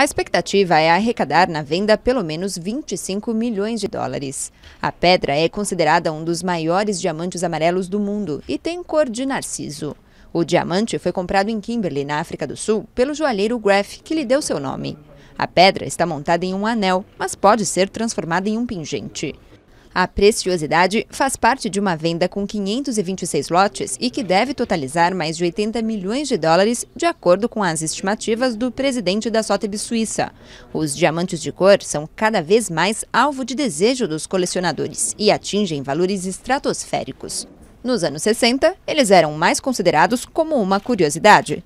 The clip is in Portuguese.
A expectativa é arrecadar na venda pelo menos 25 milhões de dólares. A pedra é considerada um dos maiores diamantes amarelos do mundo e tem cor de narciso. O diamante foi comprado em Kimberley, na África do Sul, pelo joalheiro Graff, que lhe deu seu nome. A pedra está montada em um anel, mas pode ser transformada em um pingente. A preciosidade faz parte de uma venda com 526 lotes e que deve totalizar mais de 80 milhões de dólares, de acordo com as estimativas do presidente da Sotheby Suíça. Os diamantes de cor são cada vez mais alvo de desejo dos colecionadores e atingem valores estratosféricos. Nos anos 60, eles eram mais considerados como uma curiosidade.